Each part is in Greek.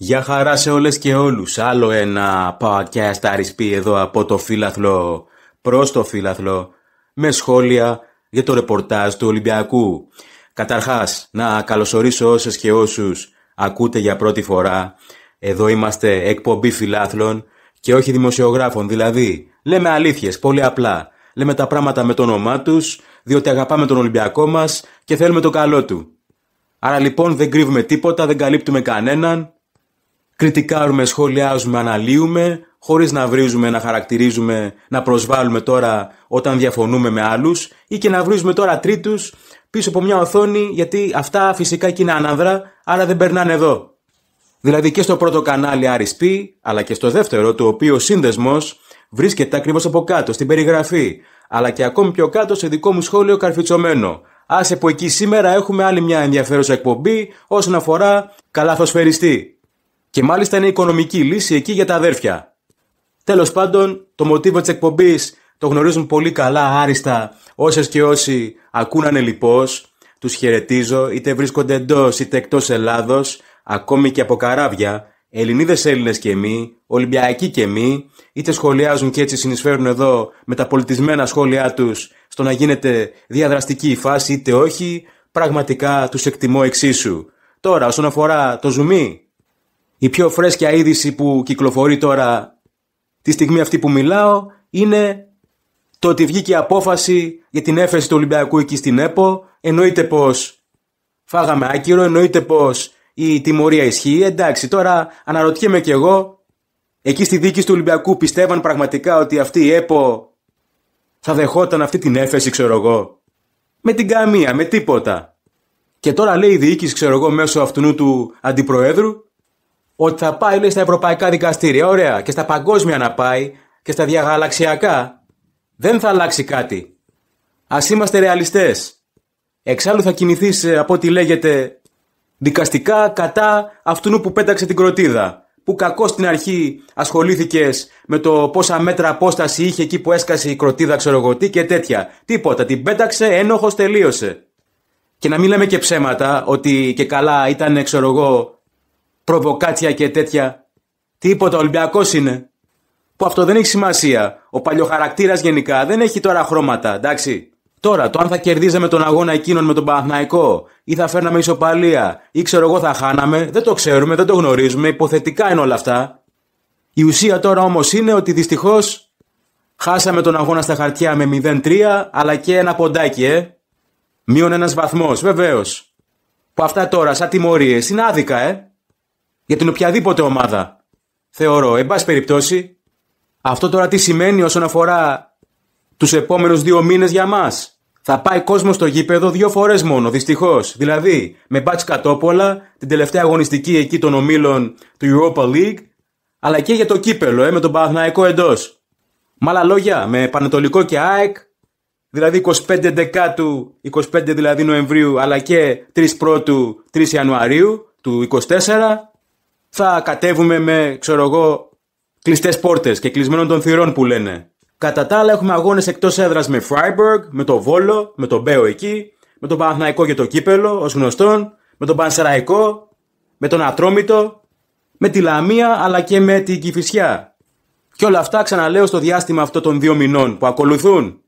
Γεια χαρά σε όλες και όλους. Άλλο ένα podcast αρισπή εδώ από το φύλαθλο προς το φύλαθλο με σχόλια για το ρεπορτάζ του Ολυμπιακού. Καταρχάς, να καλωσορίσω όσες και όσους ακούτε για πρώτη φορά. Εδώ είμαστε εκπομπή φιλάθλων και όχι δημοσιογράφων. Δηλαδή, λέμε αλήθειες, πολύ απλά. Λέμε τα πράγματα με το όνομά τους, διότι αγαπάμε τον Ολυμπιακό μας και θέλουμε το καλό του. Άρα λοιπόν δεν κρύβουμε τίποτα, δεν καλύπτουμε κανέναν, κριτικάρουμε, σχολιάζουμε, αναλύουμε, χωρίς να βρίζουμε, να χαρακτηρίζουμε, να προσβάλλουμε τώρα όταν διαφωνούμε με άλλους ή και να βρίζουμε τώρα τρίτους πίσω από μια οθόνη γιατί αυτά φυσικά και είναι άναδρα, άρα δεν περνάνε εδώ. Δηλαδή και στο πρώτο κανάλι RSP, αλλά και στο δεύτερο, το οποίο ο σύνδεσμος βρίσκεται ακριβώς από κάτω, στην περιγραφή, αλλά και ακόμη πιο κάτω σε δικό μου σχόλιο καρφιτσωμένο. Άσε που εκεί σήμερα έχουμε άλλη μια ενδιαφέρουσα εκπομπή όσον αφορά καλαθοσφαιριστή. Και μάλιστα είναι οικονομική λύση εκεί για τα αδέρφια. Τέλος πάντων, το μοτίβο της εκπομπής το γνωρίζουν πολύ καλά, άριστα, όσες και όσοι ακούνανε λοιπό. Τους χαιρετίζω, είτε βρίσκονται εντός είτε εκτός Ελλάδος, ακόμη και από καράβια, Ελληνίδες Έλληνες και εμείς, Ολυμπιακοί και εμείς, είτε σχολιάζουν και έτσι συνεισφέρουν εδώ με τα πολιτισμένα σχόλιά τους στο να γίνεται διαδραστική η φάση, είτε όχι, πραγματικά τους εκτιμώ εξίσου. Τώρα, όσον αφορά το ζουμί, η πιο φρέσκια είδηση που κυκλοφορεί τώρα τη στιγμή αυτή που μιλάω είναι το ότι βγήκε η απόφαση για την έφεση του Ολυμπιακού εκεί στην ΕΠΟ. Εννοείται πως φάγαμε άκυρο, εννοείται πως η τιμωρία ισχύει. Εντάξει, τώρα αναρωτιέμαι κι εγώ, εκεί στη δίκη του Ολυμπιακού πιστεύαν πραγματικά ότι αυτή η ΕΠΟ θα δεχόταν αυτή την έφεση, ξέρω εγώ. Με την καμία, με τίποτα. Και τώρα λέει η διοίκηση, ξέρω εγώ, μέσω αυτού του αντιπροέδρου, ότι θα πάει λέει, στα ευρωπαϊκά δικαστήρια, ωραία, και στα παγκόσμια να πάει και στα διαγαλαξιακά, δεν θα αλλάξει κάτι. Ας είμαστε ρεαλιστές. Εξάλλου θα κινηθεί ε, από ό,τι λέγεται δικαστικά κατά αυτού που πέταξε την κροτίδα. Που κακό στην αρχή ασχολήθηκες με το πόσα μέτρα απόσταση είχε εκεί που έσκασε η κροτίδα, ξέρω εγώ τι και τέτοια. Τίποτα. Την πέταξε, ένοχος τελείωσε. Και να μην λέμε και ψέματα ότι και καλά ήταν, ξέρω εγώ, προβοκάτσια και τέτοια. Τίποτα, Ολυμπιακός είναι. Που αυτό δεν έχει σημασία. Ο παλιοχαρακτήρας γενικά δεν έχει τώρα χρώματα, εντάξει. Τώρα, το αν θα κερδίζαμε τον αγώνα εκείνον με τον Παναθναϊκό ή θα φέρναμε ισοπαλία ή ξέρω εγώ θα χάναμε, δεν το ξέρουμε, δεν το γνωρίζουμε, υποθετικά είναι όλα αυτά. Η ουσία τώρα όμως είναι ότι δυστυχώς χάσαμε τον αγώνα στα χαρτιά με 0-3, αλλά και ένα ποντάκι, ε. Μείον ένας βαθμός, βεβαίως. Που αυτά τώρα, σαν τιμωρίες, είναι άδικα, ε για την οποιαδήποτε ομάδα. Θεωρώ, εν πάση περιπτώσει, αυτό τώρα τι σημαίνει όσον αφορά τους επόμενους δύο μήνες για μας. Θα πάει κόσμος στο γήπεδο δύο φορές μόνο, δυστυχώς. Δηλαδή, με μπάτς κατόπολα, την τελευταία αγωνιστική εκεί των ομίλων του Europa League, αλλά και για το κύπελο, ε, με τον Παναθηναϊκό εντός. Με άλλα λόγια, με Πανατολικό και ΑΕΚ, δηλαδή 25 Δεκάτου, 25 δηλαδή Νοεμβρίου, αλλά και 3 Πρώτου, 3 Ιανουαρίου του 24, θα κατέβουμε με, ξέρω εγώ, κλειστές πόρτες και κλεισμένων των θυρών που λένε. Κατά τα άλλα, έχουμε αγώνες εκτός έδρας με Φράιμπεργκ, με το Βόλο, με τον Μπέο εκεί, με τον Παναθναϊκό και το Κύπελο, ως γνωστόν, με τον Πανσεραϊκό, με τον Ατρόμητο, με τη Λαμία αλλά και με την Κυφυσιά. Και όλα αυτά ξαναλέω στο διάστημα αυτό των δύο μηνών που ακολουθούν.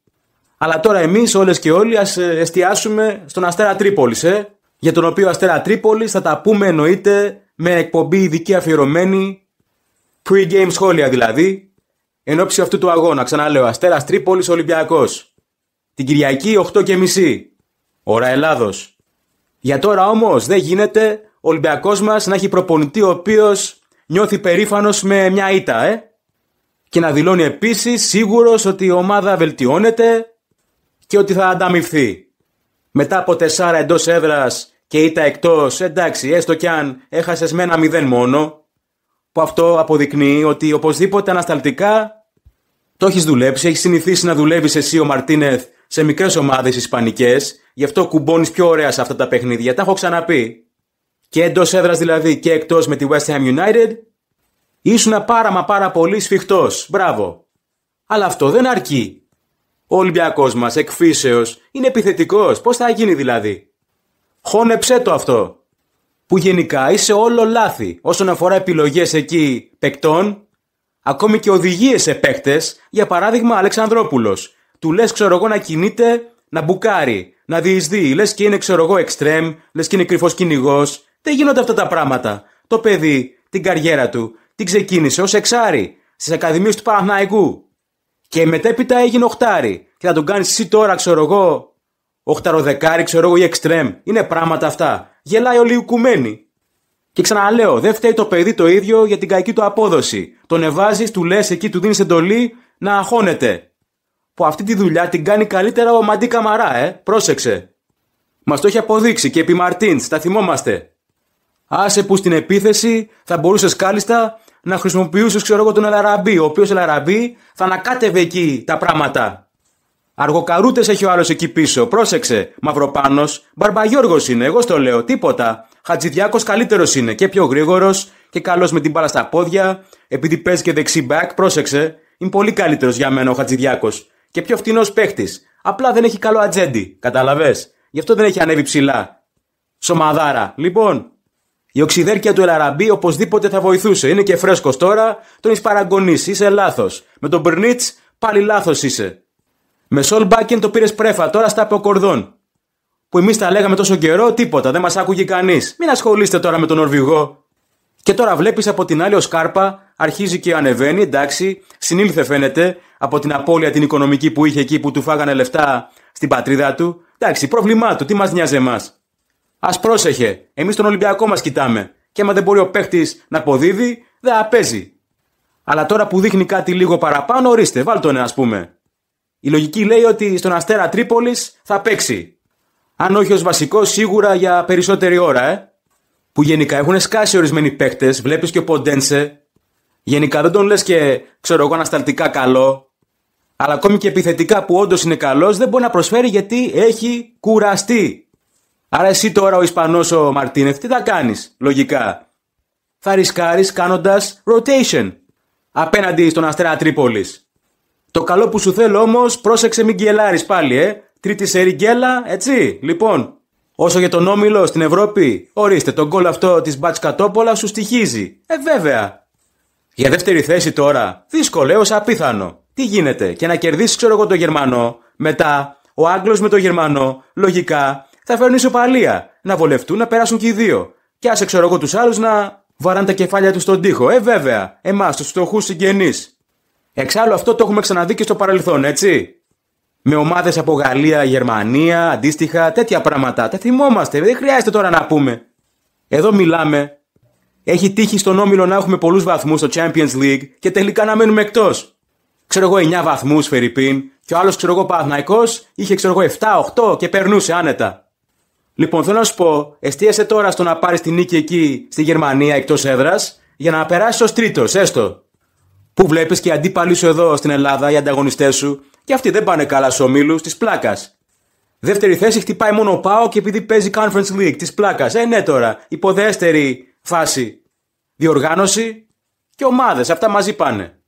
Αλλά τώρα εμείς, όλες και όλοι, ας ε, εστιάσουμε στον Αστέρα Τρίπολης, ε, για τον οποίο Αστέρα Τρίπολης θα τα πούμε εννοείται με εκπομπή ειδική αφιερωμένη, pre-game σχόλια δηλαδή, εν ώψη αυτού του αγώνα. Ξαναλέω, Αστέρας Τρίπολης Ολυμπιακός. Την Κυριακή 8.30. Ωρα Ελλάδος. Για τώρα όμως δεν γίνεται ο Ολυμπιακός μας να έχει προπονητή ο οποίος νιώθει περήφανος με μια ήττα, ε. Και να δηλώνει επίσης σίγουρος ότι η ομάδα βελτιώνεται και ότι θα ανταμυφθεί. Μετά από 4 εντός έδρας και ήταν εκτός, εντάξει, έστω κι αν έχασες με ένα μηδέν μόνο, που αυτό αποδεικνύει ότι οπωσδήποτε ανασταλτικά το έχεις δουλέψει, έχεις συνηθίσει να δουλεύεις εσύ ο Μαρτίνεθ σε μικρές ομάδες Ισπανικές, γι' αυτό κουμπώνεις πιο ωραία σε αυτά τα παιχνίδια. Τα έχω ξαναπεί. Και εντός έδρας δηλαδή και εκτός με τη West Ham United, ήσουν πάρα μα πάρα πολύ σφιχτός. Μπράβο. Αλλά αυτό δεν αρκεί. Ο Ολυμπιακός μας εκφύσεως είναι επιθετικός. Πώς θα γίνει δηλαδή. Χώνεψέ το αυτό. Που γενικά είσαι όλο λάθη όσον αφορά επιλογές εκεί παικτών, ακόμη και οδηγίες σε παίκτες. για παράδειγμα Αλεξανδρόπουλος. Του λες ξέρω εγώ να κινείται, να μπουκάρει, να διεισδύει, λες και είναι ξέρω εγώ εξτρέμ, λες και είναι κρυφός κυνηγός. Δεν γίνονται αυτά τα πράγματα. Το παιδί, την καριέρα του, την ξεκίνησε ως εξάρι, στις ακαδημίες του Παναγικού. Και μετέπειτα έγινε οχτάρι. Και θα τον κάνεις εσύ τώρα, ξέρω εγώ, Οχταροδεκάρι, ξέρω εγώ, ή εξτρέμ. Είναι πράγματα αυτά. Γελάει οι οικουμένοι. Και ξαναλέω, δεν φταίει το παιδί το ίδιο για την κακή του απόδοση. Το ανεβάζει, του λες εκεί, του δίνεις εντολή να αγχώνεται. Που αυτή τη δουλειά την κάνει καλύτερα ο Μαντί Καμαρά, ε. Πρόσεξε. Μας το έχει αποδείξει και επί Μαρτίν, τα θυμόμαστε. Άσε που στην επίθεση θα μπορούσες κάλλιστα να χρησιμοποιούσες, ξέρω εγώ, τον Ελαραμπή, ο οποίος Ελαραμπή θα ανακάτευε εκεί τα πράγματα. Αργοκαρούτες έχει ο άλλος εκεί πίσω. Πρόσεξε. Μαυροπάνος. Μπαρμπαγιόργο είναι. Εγώ στο λέω. Τίποτα. Χατζηδιάκος καλύτερος είναι. Και πιο γρήγορος. Και καλός με την μπάλα στα πόδια. Επειδή παίζει και δεξί back. Πρόσεξε. Είναι πολύ καλύτερος για μένα ο Χατζηδιάκος. Και πιο φτηνός παίχτης. Απλά δεν έχει καλό ατζέντι. Καταλαβέ. Γι' αυτό δεν έχει ανέβει ψηλά. Σωμαδάρα Λοιπόν. Η οξυδέρκεια του Ελαραμπή οπωσδήποτε θα βοηθούσε. Είναι και φρέσκος τώρα. Τον έχεις παραγωνίσει. Είσαι λάθος. Με τον Μπρνίτ πάλι λάθος είσαι. Με Σολμπάκιν το πήρες πρέφα, τώρα στα από κορδόν. Που εμείς τα λέγαμε τόσο καιρό, τίποτα, δεν μας άκουγε κανείς. Μην ασχολείστε τώρα με τον Νορβηγό. Και τώρα βλέπεις από την άλλη ο Σκάρπα αρχίζει και ανεβαίνει, εντάξει, συνήλθε φαίνεται από την απώλεια την οικονομική που είχε εκεί που του φάγανε λεφτά στην πατρίδα του. Εντάξει, πρόβλημά του, τι μας νοιάζει εμάς. Ας πρόσεχε, εμείς τον Ολυμπιακό μας κοιτάμε. Και άμα δεν μπορεί ο παίχτης να αποδίδει, δεν απέζει. Αλλά τώρα που δείχνει κάτι λίγο παραπάνω, ορίστε, βάλ τον, ας πούμε. Η λογική λέει ότι στον Αστέρα Τρίπολης θα παίξει. Αν όχι ως βασικός, σίγουρα για περισσότερη ώρα, ε. Που γενικά έχουν σκάσει ορισμένοι παίχτε, βλέπεις και ο Ποντένσε. Γενικά δεν τον λες και, ξέρω εγώ, ανασταλτικά καλό. Αλλά ακόμη και επιθετικά που όντως είναι καλός, δεν μπορεί να προσφέρει γιατί έχει κουραστεί. Άρα εσύ τώρα ο Ισπανός ο Μαρτίνεθ, τι θα κάνεις, λογικά. Θα ρισκάρεις κάνοντας rotation απέναντι στον Αστέρα Τρίπολης. Το καλό που σου θέλω όμως, πρόσεξε μην γκελάρει πάλι, ε. Τρίτη σε γκέλα, έτσι. Λοιπόν, όσο για τον όμιλο στην Ευρώπη, ορίστε, τον γκολ αυτό της Μπατσκατόπολα Κατόπολα σου στοιχίζει. Ε, βέβαια. Για δεύτερη θέση τώρα, δύσκολο έως απίθανο. Τι γίνεται, και να κερδίσεις, ξέρω εγώ, τον Γερμανό. Μετά, ο Άγγλος με τον Γερμανό, λογικά, θα φέρουν ισοπαλία. Να βολευτούν, να περάσουν και οι δύο. Και άσε, ξέρω εγώ, τους άλλους να βαράνε τα κεφάλια τους στον τοίχο. Ε, βέβαια, εμάς, τους φτωχούς συγγενείς. Εξάλλου αυτό το έχουμε ξαναδεί και στο παρελθόν, έτσι. Με ομάδες από Γαλλία, Γερμανία, αντίστοιχα, τέτοια πράγματα. Τα θυμόμαστε, δεν χρειάζεται τώρα να πούμε. Εδώ μιλάμε. Έχει τύχει στον Όμιλο να έχουμε πολλούς βαθμούς στο Champions League και τελικά να μένουμε εκτός. Ξέρω εγώ 9 βαθμούς Φερρυπίν και ο άλλος ξέρω εγώ Παναθηναϊκός είχε ξέρω εγώ 7, 8 και περνούσε άνετα. Λοιπόν, θέλω να σου πω, εστίασε τώρα στο να πάρεις την νίκη εκεί στη Γερμανία εκτός έδρας για να περάσεις ως τρίτος, έστω. Που βλέπεις και οι αντίπαλοι σου εδώ στην Ελλάδα, οι ανταγωνιστές σου, και αυτοί δεν πάνε καλά στους ομίλους της πλάκας. Δεύτερη θέση χτυπάει μόνο ο Πάο και επειδή παίζει Conference League της πλάκας. Ε, ναι τώρα, υποδέστερη φάση. Διοργάνωση και ομάδες, αυτά μαζί πάνε.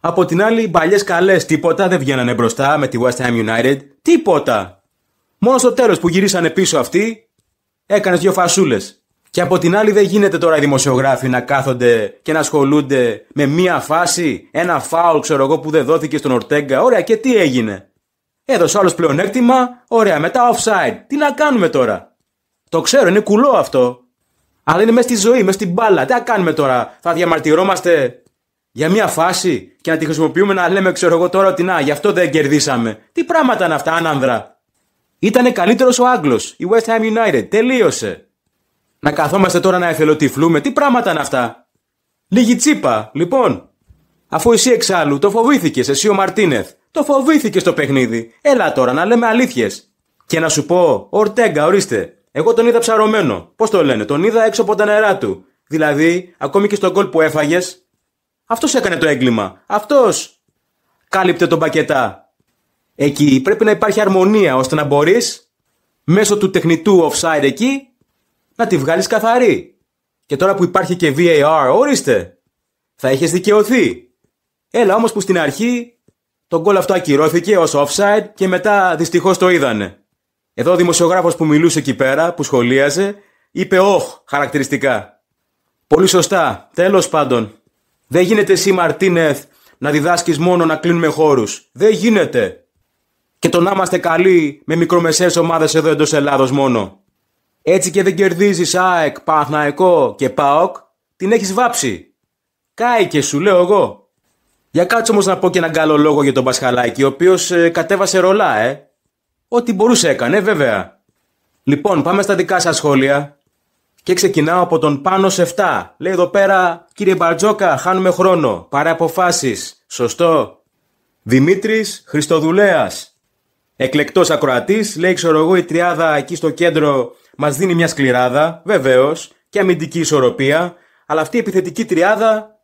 Από την άλλη, οι παλιές καλές τίποτα δεν βγαίνανε μπροστά με τη West Ham United. Τίποτα! Μόνο στο τέλος που γυρίσανε πίσω αυτοί, έκανες δύο φασούλες. Και από την άλλη δεν γίνεται τώρα οι δημοσιογράφοι να κάθονται και να ασχολούνται με μία φάση, ένα φάουλ ξέρω εγώ που δεν δόθηκε στον Ορτέγκα. Ωραία και τι έγινε. Έδωσε άλλος πλεονέκτημα, ωραία μετά offside. Τι να κάνουμε τώρα. Το ξέρω είναι κουλό αυτό. Αλλά είναι μέσα στη ζωή, μέσα στην μπάλα. Τι να κάνουμε τώρα. Θα διαμαρτυρόμαστε για μία φάση και να τη χρησιμοποιούμε να λέμε ξέρω εγώ τώρα ότι να γι' αυτό δεν κερδίσαμε. Τι πράγματα είναι αυτά άνανδρα. Ήτανε καλύτερος ο Άγγλος, η West Ham United, τελείωσε. Να καθόμαστε τώρα να εθελοτυφλούμε. Τι πράγματα είναι αυτά. Λίγη τσίπα. Λοιπόν, αφού εσύ εξάλλου το φοβήθηκες, εσύ ο Μαρτίνεθ. Το φοβήθηκες το παιχνίδι. Έλα τώρα να λέμε αλήθειες. Και να σου πω, Ορτέγκα, ορίστε. Εγώ τον είδα ψαρωμένο. Πώς το λένε, τον είδα έξω από τα νερά του. Δηλαδή, ακόμη και στον κόλ που έφαγες. Αυτός έκανε το έγκλημα. Αυτός κάλυπτε τον πακετά. Εκεί πρέπει να υπάρχει αρμονία ώστε να μπορείς μέσω του τεχνητού offside εκεί να τη βγάλεις καθαρή. Και τώρα που υπάρχει και VAR, ορίστε, θα έχεις δικαιωθεί. Έλα όμως που στην αρχή το γκολ αυτό ακυρώθηκε ως offside και μετά δυστυχώς το είδανε. Εδώ ο δημοσιογράφος που μιλούσε εκεί πέρα, που σχολίαζε, είπε όχ χαρακτηριστικά. Πολύ σωστά, τέλος πάντων. Δεν γίνεται εσύ Μαρτίνεθ να διδάσκεις μόνο να κλείνουμε χώρους. Δεν γίνεται. Και το να είμαστε καλοί με μικρομεσαίες ομάδες εδώ εντός Ελλάδος μόνο. Έτσι και δεν κερδίζεις ΑΕΚ, Παναθναϊκό και ΠΑΟΚ, την έχεις βάψει. Κάει και σου λέω εγώ. Για κάτσε όμως να πω και έναν καλό λόγο για τον Πασχαλάκη, ο οποίος ε, κατέβασε ρολά, ε. Ό,τι μπορούσε έκανε, βέβαια. Λοιπόν, πάμε στα δικά σας σχόλια. Και ξεκινάω από τον πάνω σε 7. Λέει εδώ πέρα, κύριε Μπαρτζόκα, χάνουμε χρόνο. Πάρε αποφάσεις. Σωστό. Δημήτρης Χριστοδουλέας. Εκλεκτός ακροατής. Λέει, ξέρω εγώ, η τριάδα εκεί στο κέντρο Μας δίνει μια σκληράδα, βεβαίως, και αμυντική ισορροπία, αλλά αυτή η επιθετική τριάδα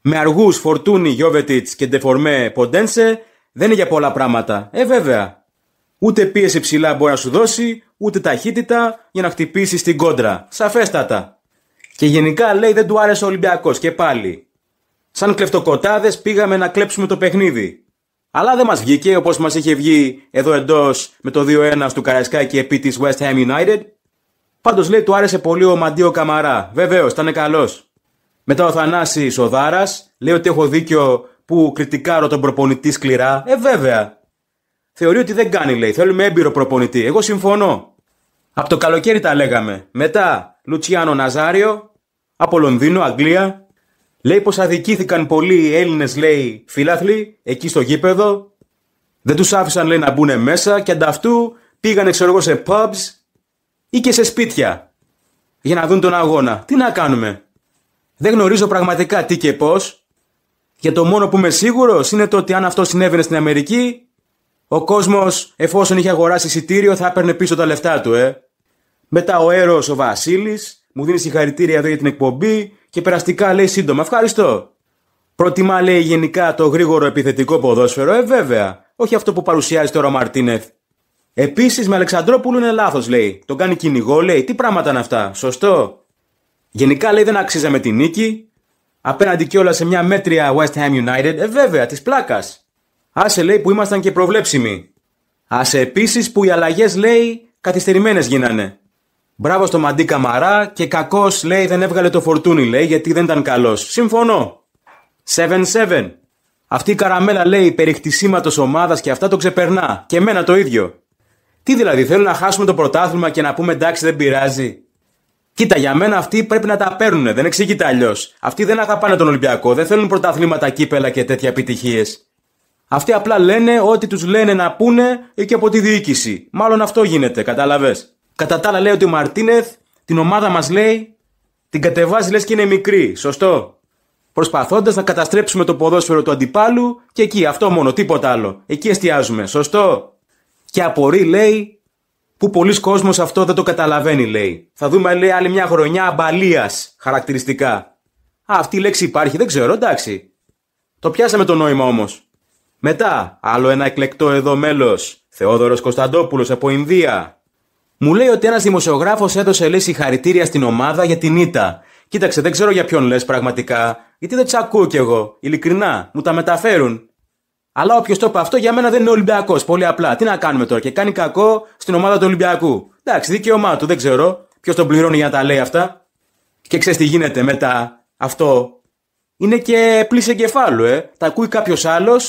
με αργούς Φορτούνι, Γιώβετιτ και Ντεφορμέ Ποντένσε δεν είναι για πολλά πράγματα. Ε, βέβαια. Ούτε πίεση ψηλά μπορεί να σου δώσει, ούτε ταχύτητα για να χτυπήσεις την κόντρα. Σαφέστατα. Και γενικά λέει δεν του άρεσε ο Ολυμπιακός και πάλι. Σαν κλεφτοκοτάδες πήγαμε να κλέψουμε το παιχνίδι. Αλλά δεν μας βγήκε όπως μας είχε βγει εδώ εντός με το 2-1 του Καραϊσκάκη επί της West Ham United. Πάντως λέει του άρεσε πολύ ο Μαντίο Καμαρά. Βεβαίως, ήταν καλός. Μετά ο Θανάσης ο Δάρας λέει ότι έχω δίκιο που κριτικάρω τον προπονητή σκληρά. Ε, βέβαια. Θεωρεί ότι δεν κάνει, λέει. Θέλουμε έμπειρο προπονητή. Εγώ συμφωνώ. Από το καλοκαίρι τα λέγαμε. Μετά Λουτσιάνο Ναζάριο από Λονδίνο, Αγγλία. Λέει πως αδικήθηκαν πολλοί οι Έλληνες, λέει, φιλάθλοι εκεί στο γήπεδο. Δεν τους άφησαν, λέει, να μπουν μέσα και ανταυτού πήγανε, ξέρω εγώ, σε pubs ή και σε σπίτια για να δουν τον αγώνα. Τι να κάνουμε. Δεν γνωρίζω πραγματικά τι και πω. Για το μόνο που είμαι σίγουρος είναι το ότι αν αυτό συνέβαινε στην Αμερική, ο κόσμος, εφόσον είχε αγοράσει εισιτήριο θα έπαιρνε πίσω τα λεφτά του, ε. Μετά ο Έρος ο Βασίλης μου δίνει συγχαρητήρια εδώ για την εκπομπή και περαστικά λέει σύντομα ευχαριστώ. Προτιμά λέει γενικά το γρήγορο επιθετικό ποδόσφαιρο, ε βέβαια. Όχι αυτό που παρουσιάζει τώρα ο Μαρτίνεθ Επίσης με Αλεξανδρόπουλο είναι λάθος, λέει. Τον κάνει κυνηγό, λέει. Τι πράγματα είναι αυτά, σωστό. Γενικά λέει δεν αξίζαμε τη νίκη. Απέναντι κιόλας σε μια μέτρια West Ham United, ε βέβαια, της πλάκας. Άσε λέει που ήμασταν και προβλέψιμοι. Άσε επίσης που οι αλλαγές λέει καθυστερημένες γίνανε. Μπράβο στο Μαντί Καμαρά και κακός λέει δεν έβγαλε το φορτούνι, λέει γιατί δεν ήταν καλός. Συμφωνώ. 7-7. Αυτή η καραμέλα λέει περί ομάδας και αυτά το ξεπερνά. Και εμένα το ίδιο. Τι δηλαδή, θέλουν να χάσουμε το πρωτάθλημα και να πούμε εντάξει δεν πειράζει. Κοίτα, για μένα αυτοί πρέπει να τα παίρνουν, δεν εξηγείται αλλιώς. Αυτοί δεν αγαπάνε τον Ολυμπιακό, δεν θέλουν πρωταθλήματα, κύπελα και τέτοια επιτυχίες. Αυτοί απλά λένε ό,τι τους λένε να πούνε και από τη διοίκηση. Μάλλον αυτό γίνεται, κατάλαβε. Κατά τα άλλα, λέει ότι ο Μαρτίνεθ την ομάδα μας λέει την κατεβάζει λες και είναι μικρή, σωστό. Προσπαθώντας να καταστρέψουμε το ποδόσφαιρο του αντιπάλου και εκεί, αυτό μόνο, τίποτα άλλο. Εκεί εστιάζουμε, σωστό και απορεί, λέει, που πολλοί κόσμος αυτό δεν το καταλαβαίνει, λέει. Θα δούμε, λέει, άλλη μια χρονιά αμπαλίας χαρακτηριστικά. Α, αυτή η λέξη υπάρχει, δεν ξέρω, εντάξει. Το πιάσαμε το νόημα όμως. Μετά, άλλο ένα εκλεκτό εδώ μέλος, Θεόδωρος Κωνσταντόπουλος από Ινδία. Μου λέει ότι ένας δημοσιογράφος έδωσε λέει συγχαρητήρια στην ομάδα για την ήττα. Κοίταξε, δεν ξέρω για ποιον λες πραγματικά, γιατί δεν τσακούω κι εγώ, ειλικρινά, μου τα μεταφέρουν. Αλλά όποιος το είπε αυτό για μένα δεν είναι Ολυμπιακός. Πολύ απλά. Τι να κάνουμε τώρα. Και κάνει κακό στην ομάδα του Ολυμπιακού. Εντάξει, δικαίωμά του, δεν ξέρω. Ποιος τον πληρώνει για να τα λέει αυτά. Και ξέρεις τι γίνεται μετά. Αυτό είναι και πλήση εγκεφάλου, ε. Τα ακούει κάποιος άλλος,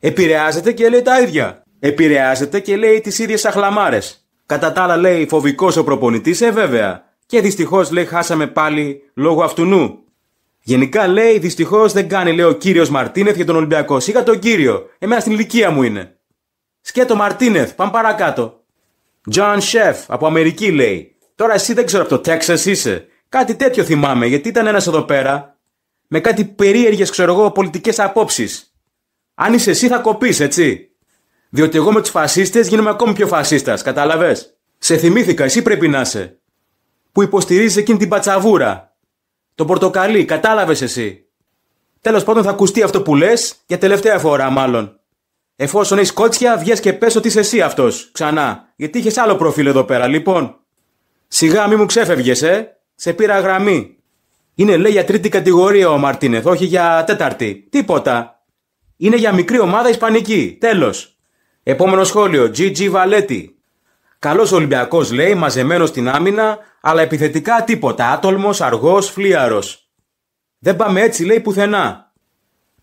επηρεάζεται και λέει τα ίδια. Επηρεάζεται και λέει τις ίδιες αχλαμάρες. Κατά τα άλλα, λέει φοβικός ο προπονητής, ε βέβαια. Και δυστυχώς λέει χάσαμε πάλι λόγω αυτού νου. Γενικά λέει, δυστυχώς δεν κάνει, λέει ο κύριος Μαρτίνεθ για τον Ολυμπιακό. Σίγα τον κύριο. Εμένα στην ηλικία μου είναι. Σκέτο Μαρτίνεθ, πάμε παρακάτω. John Chef, από Αμερική λέει. Τώρα εσύ δεν ξέρω από το Τέξας είσαι. Κάτι τέτοιο θυμάμαι, γιατί ήταν ένας εδώ πέρα. Με κάτι περίεργες, ξέρω εγώ, πολιτικές απόψεις. Αν είσαι εσύ, θα κοπείς, έτσι. Διότι εγώ με τους φασίστες γίνομαι ακόμη πιο φασίστας, κατάλαβες. Σε θυμήθηκα, εσύ πρέπει να είσαι. Που υποστηρίζεις εκείνη την πατσαβούρα, το πορτοκαλί, κατάλαβες εσύ. Τέλος πάντων, θα ακουστεί αυτό που λες για τελευταία φορά, μάλλον. Εφόσον έχεις κότσια, βγες και πες ότι είσαι εσύ αυτός, ξανά. Γιατί είχες άλλο προφίλ εδώ πέρα, λοιπόν. Σιγά μη μου ξέφευγες, ε. Σε πήρα γραμμή. Είναι λέει για τρίτη κατηγορία ο Μαρτίνεθ, όχι για τέταρτη. Τίποτα. Είναι για μικρή ομάδα Ισπανική. Τέλος. Επόμενο σχόλιο. GG Βαλέτη. Καλός Ολυμπιακός λέει, μαζεμένο στην άμυνα, αλλά επιθετικά τίποτα. Άτολμος, αργός, φλίαρος. Δεν πάμε έτσι, λέει, πουθενά.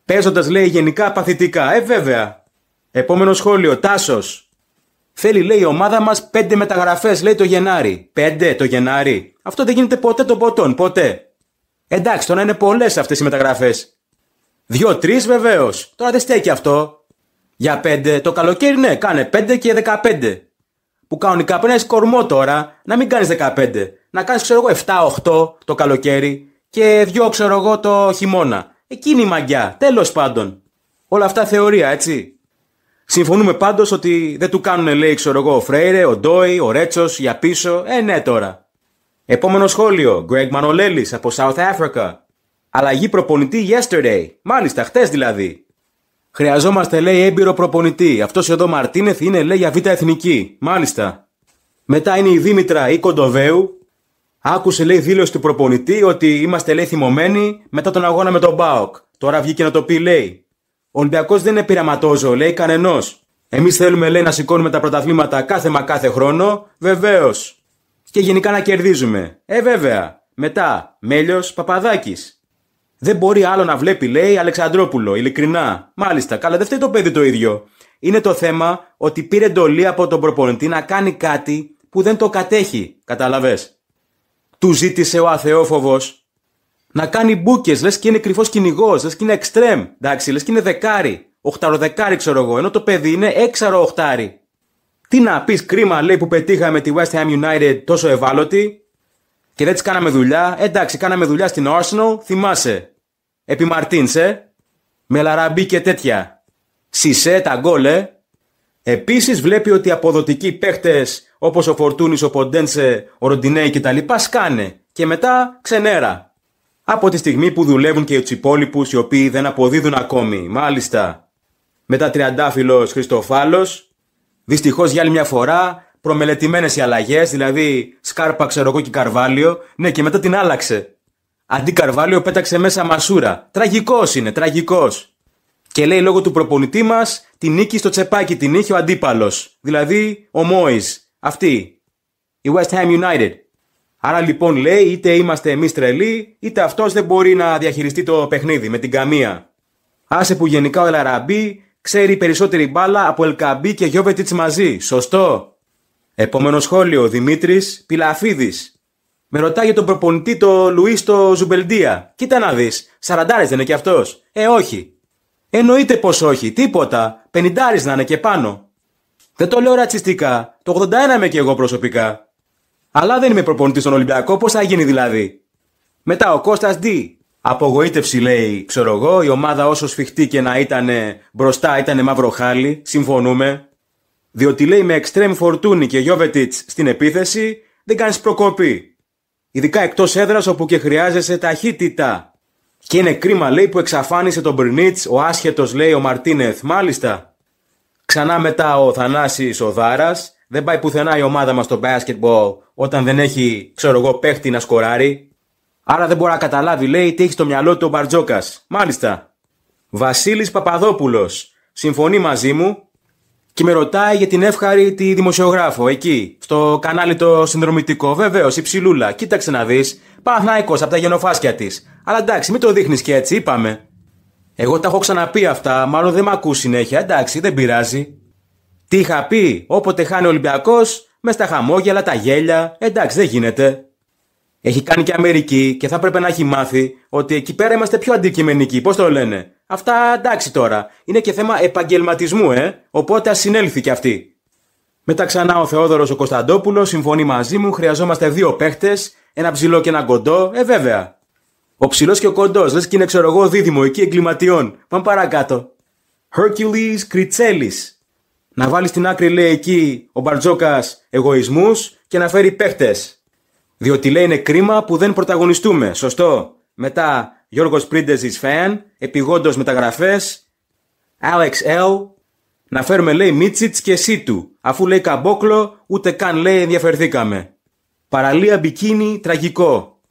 Παίζοντας, λέει, γενικά παθητικά. Ε, βέβαια. Επόμενο σχόλιο, Τάσος. Θέλει, λέει, η ομάδα μας πέντε μεταγραφές, λέει το Γενάρη. Πέντε το Γενάρη. Αυτό δεν γίνεται ποτέ των ποτών, ποτέ. Εντάξει, τώρα είναι πολλές αυτές οι μεταγραφές. Δύο-τρει βεβαίως. Τώρα δεν στέκει αυτό. Για πέντε, το καλοκαίρι ναι, κάνε πέντε και δεκαπέντε που κανονικά πρέπει να κορμό τώρα, να μην κάνεις 15. Να κανεις ξερω ξέρω εγώ, 7-8 το καλοκαίρι και 2, ξέρω εγώ, το χειμώνα. Εκείνη η μαγιά. Τέλος πάντων. Όλα αυτά θεωρία, έτσι. Συμφωνούμε πάντως ότι δεν του κάνουν, λέει, ξέρω εγώ, ο Φρέιρε, ο Ντόι, ο Ρέτσος, για πίσω. Ε, ναι τώρα. Επόμενο σχόλιο. Greg Manolelis από South Africa. Αλλαγή προπονητή yesterday. Μάλιστα, χτες δηλαδή. Χρειαζόμαστε, λέει, έμπειρο προπονητή. Αυτός εδώ Μαρτίνεθ είναι, λέει, για β' εθνική. Μάλιστα. Μετά είναι η Δήμητρα ή Κοντοβέου. Άκουσε, λέει, δήλωση του προπονητή ότι είμαστε, λέει, θυμωμένοι μετά τον αγώνα με τον Μπάοκ. Τώρα βγήκε να το πει, λέει. Ο Ολυμπιακός δεν είναι πειραματόζω, λέει, κανενός. Εμείς θέλουμε, λέει, να σηκώνουμε τα πρωταθλήματα κάθε μα κάθε χρόνο. Βεβαίως. Και γενικά να κερδίζουμε. Ε, βέβαια. Μετά, Μέλιος Παπαδάκης. Δεν μπορεί άλλο να βλέπει, λέει, Αλεξανδρόπουλο, ειλικρινά. Μάλιστα, καλά, δεν φταίει το παιδί το ίδιο. Είναι το θέμα ότι πήρε εντολή από τον προπονητή να κάνει κάτι που δεν το κατέχει. Καταλαβέ. Του ζήτησε ο αθεόφοβος να κάνει μπουκε, λες και είναι κρυφός κυνηγός, λες και είναι εξτρέμ. Εντάξει, λες και είναι δεκάρι. Οχταροδεκάρι, ξέρω εγώ, ενώ το παιδί είναι έξαρο οχτάρι. Τι να πεις, κρίμα λέει που πετύχαμε τη West Ham United τόσο ευάλωτη, και δεν της κάναμε δουλειά. Ε, εντάξει, κάναμε δουλειά στην Arsenal, θυμάσαι. Επί Μαρτίνς, ε. Με λαραμπή και τέτοια. Σισε, τα γκολ, ε. Επίσης, βλέπει ότι αποδοτικοί παίχτες όπως ο Φορτούνης, ο Ποντένσε, ο Ροντινέη κτλ. σκάνε και μετά ξενέρα. Από τη στιγμή που δουλεύουν και τους υπόλοιπους οι οποίοι δεν αποδίδουν ακόμη, μάλιστα. Μετά τριαντάφυλλος Χριστοφάλος. Δυστυχώς για άλλη μια φορά προμελετημένες οι αλλαγές, δηλαδή σκάρπα, ξέρω εγώ και καρβάλιο. Ναι, και μετά την άλλαξε. Αντί καρβάλιο πέταξε μέσα μασούρα. Τραγικός είναι, τραγικός. Και λέει λόγω του προπονητή μας την νίκη στο τσεπάκι, την είχε ο αντίπαλος. Δηλαδή ο Μόης. Αυτή. Η West Ham United. Άρα λοιπόν λέει είτε είμαστε εμείς τρελοί, είτε αυτός δεν μπορεί να διαχειριστεί το παιχνίδι με την καμία. Άσε που γενικά ο Ελαραμπή ξέρει περισσότερη μπάλα από Ελκαμπή και Γιώβετιτ μαζί. Σωστό. Επόμενο σχόλιο, Δημήτρης Πιλαφίδη. Με ρωτάει για τον προπονητή το Λουίς το Ζουμπελντία. Κοίτα να δεις. Σαραντάρι δεν είναι και αυτός. Ε, όχι. Εννοείται πως όχι. Τίποτα. Πενιντάρις να είναι και πάνω. Δεν το λέω ρατσιστικά. Το 81 είμαι και εγώ προσωπικά. Αλλά δεν είμαι προπονητής στον Ολυμπιακό. Πώς θα γίνει δηλαδή. Μετά ο Κώστας Ντί. Απογοήτευση λέει, ξέρω εγώ, η ομάδα όσο σφιχτή και να ήταν μπροστά ήταν μαύρο χάλι, συμφωνούμε. Διότι λέει με Extreme Φορτούνι και Jovetic στην επίθεση, δεν κάνεις προκοπή. Ειδικά εκτός έδρας όπου και χρειάζεσαι ταχύτητα. Και είναι κρίμα, λέει, που εξαφάνισε τον Μπρινίτ, ο άσχετος, λέει, ο Μαρτίνεθ, μάλιστα. Ξανά μετά ο Θανάσης ο Δάρας. Δεν πάει πουθενά η ομάδα μας στο basketball όταν δεν έχει, ξέρω εγώ, παίχτη να σκοράρει. Άρα δεν μπορεί να καταλάβει, λέει, τι έχει στο μυαλό του ο Μπαρτζόκας. Μάλιστα. Βασίλης Παπαδόπουλος. Συμφωνεί μαζί μου και με ρωτάει για την εύχαρη τη δημοσιογράφο εκεί, στο κανάλι το συνδρομητικό. Βεβαίως, η κοίταξε να δεις. Παναθναϊκό από τα γενοφάσκια της. Αλλά εντάξει, μην το δείχνεις και έτσι, είπαμε. Εγώ τα έχω ξαναπεί αυτά, μάλλον δεν με ακούς συνέχεια, εντάξει, δεν πειράζει. Τι είχα πει, όποτε χάνει ο Ολυμπιακός, μες στα χαμόγελα, τα γέλια, εντάξει, δεν γίνεται. Έχει κάνει και Αμερική και θα πρέπει να έχει μάθει ότι εκεί πέρα είμαστε πιο αντικειμενικοί, πώς το λένε. Αυτά εντάξει τώρα. Είναι και θέμα επαγγελματισμού, ε. Οπότε ας συνέλθει κι αυτή. Μετά ξανά ο Θεόδωρος ο Κωνσταντόπουλος συμφωνεί μαζί μου, χρειαζόμαστε δύο παίχτες, ένα ψηλό και ένα κοντό, ε βέβαια. Ο ψηλός και ο κοντός, λες και είναι ξέρω εγώ δίδυμο εκεί εγκληματιών. Πάμε παρακάτω. Hercules Κριτσέλη. Να βάλει στην άκρη, λέει εκεί, ο Μπαρτζόκας εγωισμούς και να φέρει παίχτες. Διότι λέει είναι κρίμα που δεν πρωταγωνιστούμε, σωστό. Μετά Γιώργος is Φεν, επιγόντως μεταγραφές, Alex L, να φέρουμε λέει Μίτσιτς και Σίτου, αφού λέει Καμπόκλο, ούτε καν λέει ενδιαφερθήκαμε. Παραλία Μπικίνι, τραγικό.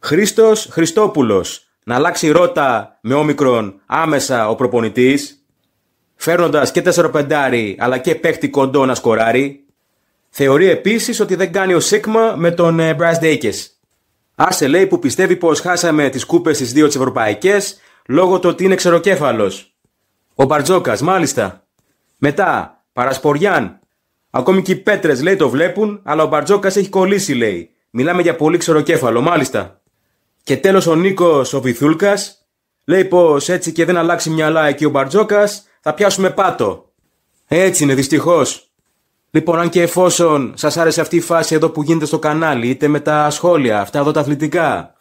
Χρήστος Χριστόπουλος, να αλλάξει ρότα με όμικρον άμεσα ο προπονητής, φέρνοντας και 4 πεντάρι αλλά και παίχτη κοντό να σκοράρει. Θεωρεί επίσης ότι δεν κάνει ο Σίγμα με τον Μπρας ε, Ντέικες. Άσε λέει που πιστεύει πως χάσαμε τις κούπες στις δύο τις ευρωπαϊκές λόγω του ότι είναι ξεροκέφαλος. Ο Μπαρτζόκας, μάλιστα. Μετά, Παρασποριάν. Ακόμη και οι πέτρες λέει το βλέπουν, αλλά ο Μπαρτζόκας έχει κολλήσει λέει. Μιλάμε για πολύ ξεροκέφαλο, μάλιστα. Και τέλος ο Νίκος ο Βυθούλκας, λέει πως έτσι και δεν αλλάξει μυαλά εκεί ο Μπαρτζόκας, θα πιάσουμε πάτο. Έτσι είναι δυστυχώς. Λοιπόν, αν και εφόσον σας άρεσε αυτή η φάση εδώ που γίνεται στο κανάλι, είτε με τα σχόλια, αυτά εδώ τα αθλητικά,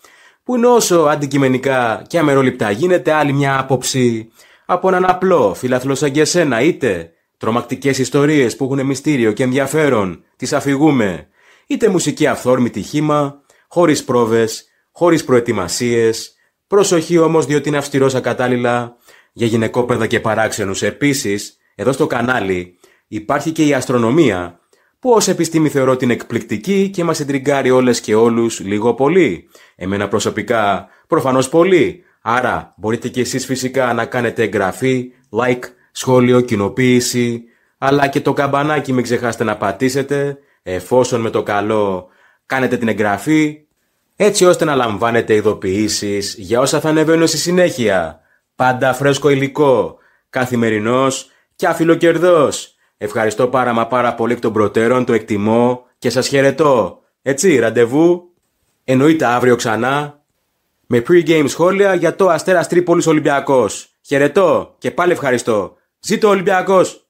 που είναι όσο αντικειμενικά και αμερόληπτα γίνεται, άλλη μια άποψη από έναν απλό φιλαθλό σαν και εσένα, είτε τρομακτικές ιστορίες που έχουν μυστήριο και ενδιαφέρον, τις αφηγούμε, είτε μουσική αυθόρμητη χήμα, χωρίς πρόβες, χωρίς προετοιμασίες, προσοχή όμως διότι είναι αυστηρός ακατάλληλα για γυναικόπαιδα και παράξενους. Επίσης, εδώ στο κανάλι υπάρχει και η αστρονομία, που ως επιστήμη θεωρώ την εκπληκτική και μας εντριγκάρει όλες και όλους λίγο πολύ. Εμένα προσωπικά προφανώς πολύ. Άρα μπορείτε και εσείς φυσικά να κάνετε εγγραφή, like, σχόλιο, κοινοποίηση, αλλά και το καμπανάκι μην ξεχάσετε να πατήσετε, εφόσον με το καλό κάνετε την εγγραφή, έτσι ώστε να λαμβάνετε ειδοποιήσεις για όσα θα ανεβαίνουν στη συνέχεια. Πάντα φρέσκο υλικό, καθημερινός και αφιλοκερδός. Ευχαριστώ πάρα μα πάρα πολύ εκ των προτέρων, το εκτιμώ και σας χαιρετώ. Έτσι, ραντεβού. Εννοείται αύριο ξανά. Με pre-game σχόλια για το Αστέρας Τρίπολης Ολυμπιακός. Χαιρετώ και πάλι ευχαριστώ. Ζήτω Ολυμπιακός!